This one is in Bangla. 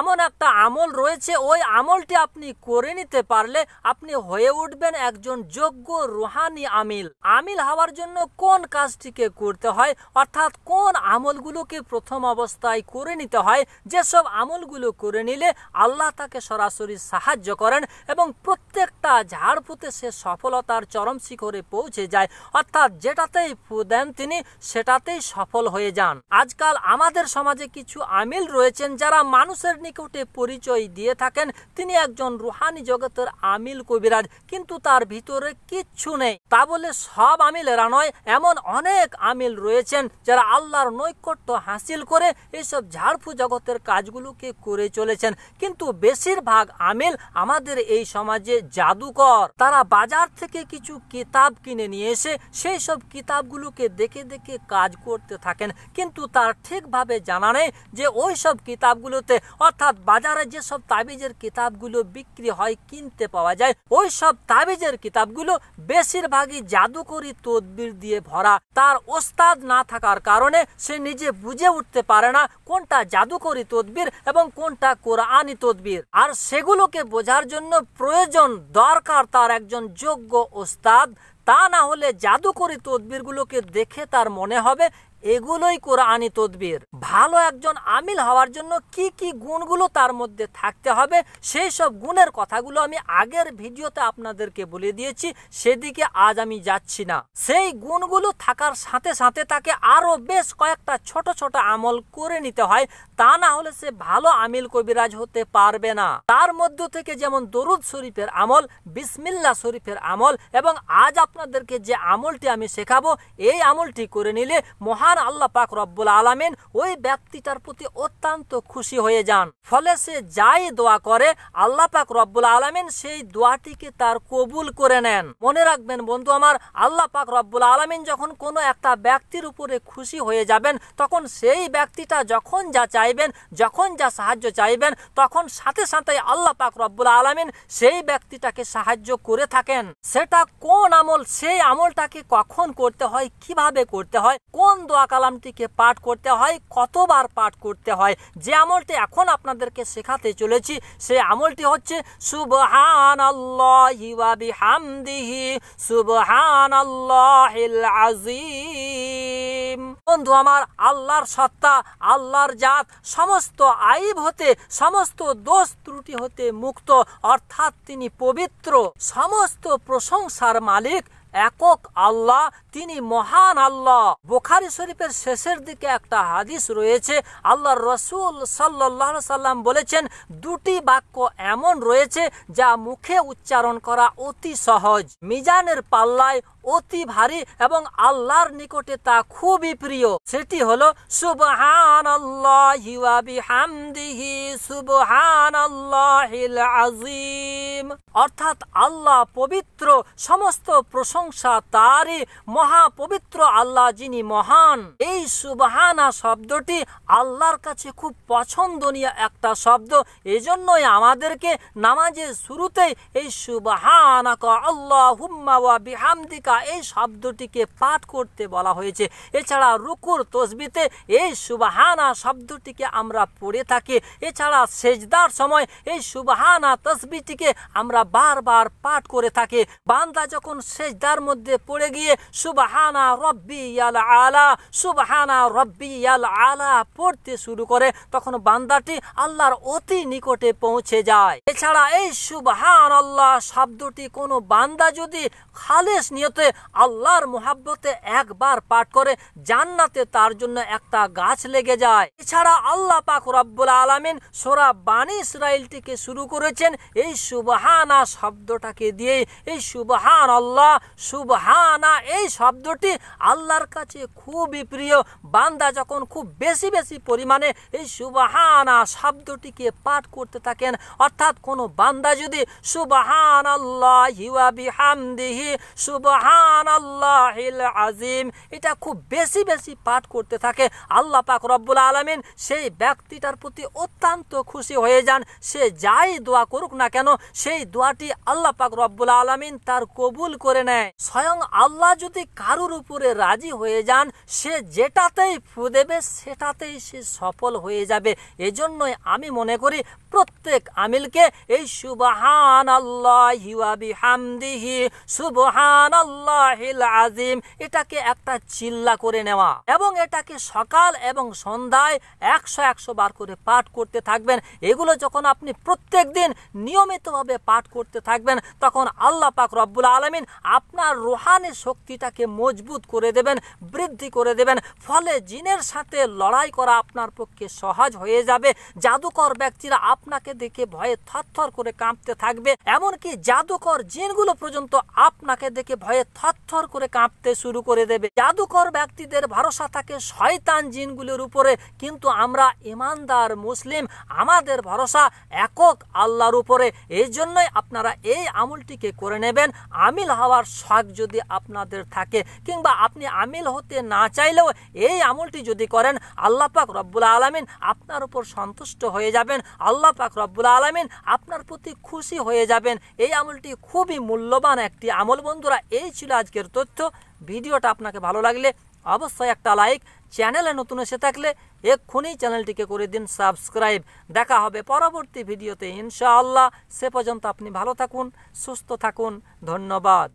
এমন একটা আমল রয়েছে ওই আমলটি আপনি করে নিতে পারলে আপনি হয়ে উঠবেন একজন যোগ্য রুহানি আমিল আমিল হওয়ার জন্য কোন কাজটিকে করতে হয় অর্থাৎ কোন আমলগুলোকে প্রথম অবস্থায় করে নিতে হয় যেসব আমলগুলো করে নিলে আল্লাহ তাকে সরাসরি সাহায্য করেন এবং প্রত্যেকটা ঝাড়ফুতে সে সফলতার চরম শিখরে পৌঁছে যায় অর্থাৎ যেটাতেই ফু দেন তিনি সেটাতেই সফল হয়ে যান আজকাল আমাদের সমাজে কিছু আমিল রয়েছেন যারা মানুষের নিকটে পরিচয় দিয়ে থাকেন তিনি একজন রুহানি জগতের আমিল কবিরাজ কিন্তু তার ভিতরে কিচ্ছু নেই তা বলে সব আমিলেরা নয় এমন অনেক আমিল রয়েছেন যারা আল্লাহর নৈকট্য হাসিল করে এসব ঝাড়ফু জগতের কাজগুলোকে করে চলেছেন কিন্তু বেশিরভাগ আমিল আমাদের এই সমাজে জাদুকর তারা বাজার থেকে কিছু কিতাব কিনে নিয়ে এসে সেই সব কিতাবগুলোকে দেখে দেখে কাজ করতে থাকেন কিন্তু তার ঠিকভাবে জানা নেই যে ওই সব কিতাবগুলোতে অর্থাৎ বাজারে যেসব তাবিজের কিতাবগুলো বিক্রি হয় কিনতে পাওয়া যায় ওই সব তাবিজের কিতাবগুলো বেশিরভাগই জাদুকরি তদবির দিয়ে ভরা তার ওস্তাদ না থাকার কারণে সে নিজে বুঝে উঠতে পারে না কোনটা জাদুকরি তদবির এবং কোনটা কোরআনি তদবির আর সেগুলোকে বোঝার জন্য প্রয়োজন দরকার তার একজন যোগ্য ওস্তাদ তা না হলে জাদুকরি তদবিরগুলোকে দেখে তার মনে হবে এগুলোই কোরআনি তদবির ভালো একজন আমিল হওয়ার জন্য কি কি গুণগুলো তার মধ্যে থাকতে হবে সেই সব গুণের কথাগুলো আমি আগের ভিডিওতে আপনাদেরকে বলে দিয়েছি সেদিকে আজ আমি যাচ্ছি না সেই গুণগুলো থাকার সাথে সাথে তাকে আরও বেশ কয়েকটা ছোট ছোট আমল করে নিতে হয় তা না হলে সে ভালো আমিল কবিরাজ হতে পারবে না তার মধ্য থেকে যেমন দরুদ শরীফের আমল বিসমিল্লা শরীফের আমল এবং আজ আপনাদেরকে যে আমলটি আমি শেখাবো এই আমলটি করে নিলে মহা মহান আল্লাহ পাক রব্বুল আলামিন ওই ব্যক্তিটার প্রতি অত্যন্ত খুশি হয়ে যান ফলে সে যাই দোয়া করে আল্লাহ পাক রব্বুল আলামিন সেই দোয়াটিকে তার কবুল করে নেন মনে রাখবেন বন্ধু আমার আল্লাহ পাক রব্বুল আলামিন যখন কোনো একটা ব্যক্তির উপরে খুশি হয়ে যাবেন তখন সেই ব্যক্তিটা যখন যা চাইবেন যখন যা সাহায্য চাইবেন তখন সাথে সাথে আল্লাহ পাক রব্বুল আলামিন সেই ব্যক্তিটাকে সাহায্য করে থাকেন সেটা কোন আমল সেই আমলটাকে কখন করতে হয় কিভাবে করতে হয় কোন দোয়া ফতোয়া কালামটিকে পাঠ করতে হয় কতবার পাঠ করতে হয় যে আমলটি এখন আপনাদেরকে শেখাতে চলেছি সে আমলটি হচ্ছে সুবহান হামদিহি সুবহান আজিম বন্ধু আমার আল্লাহর সত্তা আল্লাহর জাত সমস্ত আইব হতে সমস্ত দোষ ত্রুটি হতে মুক্ত অর্থাৎ তিনি পবিত্র সমস্ত প্রশংসার মালিক একক আল্লাহ তিনি মহান আল্লাহ বোখারি শরীফের শেষের দিকে একটা হাদিস রয়েছে আল্লাহ রসুল সাল্লাহ সাল্লাম বলেছেন দুটি বাক্য এমন রয়েছে যা মুখে উচ্চারণ করা অতি সহজ মিজানের পাল্লায় অতি ভারী এবং আল্লাহর নিকটে তা খুবই প্রিয় সেটি হলো সুবহান বিহামদিহি সুবহান আজিম অর্থাৎ আল্লাহ পবিত্র সমস্ত প্রশংসা তারই মহাপবিত্র আল্লাহ যিনি মহান এই সুবহানা শব্দটি আল্লাহর কাছে খুব পছন্দনীয় একটা শব্দ এজন্যই আমাদেরকে নামাজের শুরুতেই এই সুবাহানাকা আল্লাহ হুম্মা ওয়া বিহামদিকা এই শব্দটিকে পাঠ করতে বলা হয়েছে এছাড়া রুকুর তসবিতে এই সুবাহানা শব্দটিকে আমরা পড়ে থাকি এছাড়া সেজদার সময় এই সুবাহানা তসবিটিকে আমরা বারবার পাঠ করে থাকি বান্দা যখন সেজদার মধ্যে পড়ে গিয়ে সুবাহানা রব্বি ইয়াল আলা সুবাহানা রব্বি ইয়াল আলা পড়তে শুরু করে তখন বান্দাটি আল্লাহর অতি নিকটে পৌঁছে যায় এছাড়া এই সুবাহান আল্লাহ শব্দটি কোনো বান্দা যদি খালেস নিয়তে করে আল্লাহর মোহাব্বতে একবার পাঠ করে জান্নাতে তার জন্য একটা গাছ লেগে যায় এছাড়া আল্লাহ পাক রব্বুল আলমিন সোরা বাণী ইসরায়েলটিকে শুরু করেছেন এই সুবহানা শব্দটাকে দিয়ে এই সুবহান আল্লাহ সুবহানা এই শব্দটি আল্লাহর কাছে খুবই প্রিয় বান্দা যখন খুব বেশি বেশি পরিমাণে এই সুবাহানা শব্দটিকে পাঠ করতে থাকেন অর্থাৎ কোনো বান্দা যদি সুবাহান আল্লাহ হিওয়া বিহামদিহি সুবাহান সুবহান আল্লাহিল আজিম এটা খুব বেশি বেশি পাঠ করতে থাকে আল্লাহ পাক রব্বুল আলমিন সেই ব্যক্তিটার প্রতি অত্যন্ত খুশি হয়ে যান সে যাই দোয়া করুক না কেন সেই দোয়াটি আল্লাহ পাক রব্বুল আলমিন তার কবুল করে নেয় স্বয়ং আল্লাহ যদি কারুর উপরে রাজি হয়ে যান সে যেটাতেই ফু দেবে সেটাতেই সে সফল হয়ে যাবে এজন্যই আমি মনে করি প্রত্যেক আমিলকে এই সুবাহান আল্লাহ হামদিহি সুবহান আল্লাহ আল্লাহিল আজিম এটাকে একটা চিল্লা করে নেওয়া এবং এটাকে সকাল এবং সন্ধ্যায় একশো একশো বার করে পাঠ করতে থাকবেন এগুলো যখন আপনি প্রত্যেক দিন নিয়মিতভাবে পাঠ করতে থাকবেন তখন আল্লাহ পাক রব্বুল আলমিন আপনার রোহানি শক্তিটাকে মজবুত করে দেবেন বৃদ্ধি করে দেবেন ফলে জিনের সাথে লড়াই করা আপনার পক্ষে সহজ হয়ে যাবে জাদুকর ব্যক্তিরা আপনাকে দেখে ভয়ে থরথর করে কাঁপতে থাকবে এমনকি জাদুকর জিনগুলো পর্যন্ত আপনাকে দেখে ভয়ে থরথর করে কাঁপতে শুরু করে দেবে জাদুকর ব্যক্তিদের ভরসা থাকে শয়তান জিনগুলোর উপরে কিন্তু আমরা ইমানদার মুসলিম আমাদের ভরসা একক আল্লাহর উপরে এই জন্যই আপনারা এই আমলটিকে করে নেবেন আমিল হওয়ার শখ যদি আপনাদের থাকে কিংবা আপনি আমিল হতে না চাইলেও এই আমলটি যদি করেন আল্লাপাক রব্বুল আলমিন আপনার উপর সন্তুষ্ট হয়ে যাবেন আল্লাপাক রব্বুল আলমিন আপনার প্রতি খুশি হয়ে যাবেন এই আমলটি খুবই মূল্যবান একটি আমল বন্ধুরা এই ছিল আজকের তথ্য ভিডিওটা আপনাকে ভালো লাগলে অবশ্যই একটা লাইক চ্যানেলে নতুন এসে থাকলে এক্ষুনি চ্যানেলটিকে করে দিন সাবস্ক্রাইব দেখা হবে পরবর্তী ভিডিওতে ইনশাআল্লাহ সে পর্যন্ত আপনি ভালো থাকুন সুস্থ থাকুন ধন্যবাদ